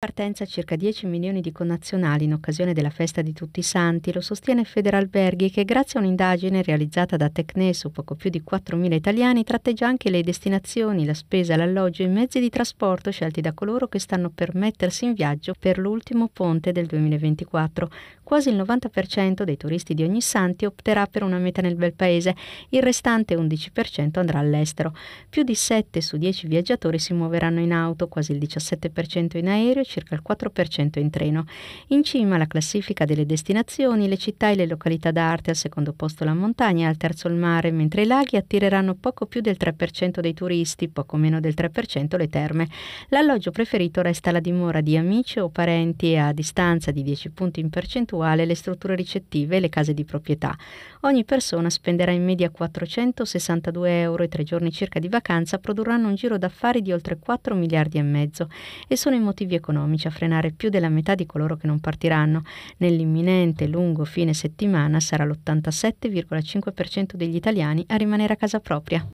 partenza circa 10 milioni di connazionali in occasione della festa di Tutti i Santi lo sostiene Federalberghi che grazie a un'indagine realizzata da Tecne su poco più di 4.000 italiani tratteggia anche le destinazioni, la spesa, l'alloggio e i mezzi di trasporto scelti da coloro che stanno per mettersi in viaggio per l'ultimo ponte del 2024. Quasi il 90% dei turisti di ogni Santi opterà per una meta nel bel paese, il restante 11% andrà all'estero. Più di 7 su 10 viaggiatori si muoveranno in auto, quasi il 17% in aereo circa il 4% in treno. In cima alla classifica delle destinazioni, le città e le località d'arte, al secondo posto la montagna, al terzo il mare, mentre i laghi attireranno poco più del 3% dei turisti, poco meno del 3% le terme. L'alloggio preferito resta la dimora di amici o parenti e a distanza di 10 punti in percentuale le strutture ricettive e le case di proprietà. Ogni persona spenderà in media 462 euro e tre giorni circa di vacanza produrranno un giro d'affari di oltre 4 miliardi e mezzo e sono i motivi economici economici a frenare più della metà di coloro che non partiranno. Nell'imminente lungo fine settimana sarà l'87,5% degli italiani a rimanere a casa propria.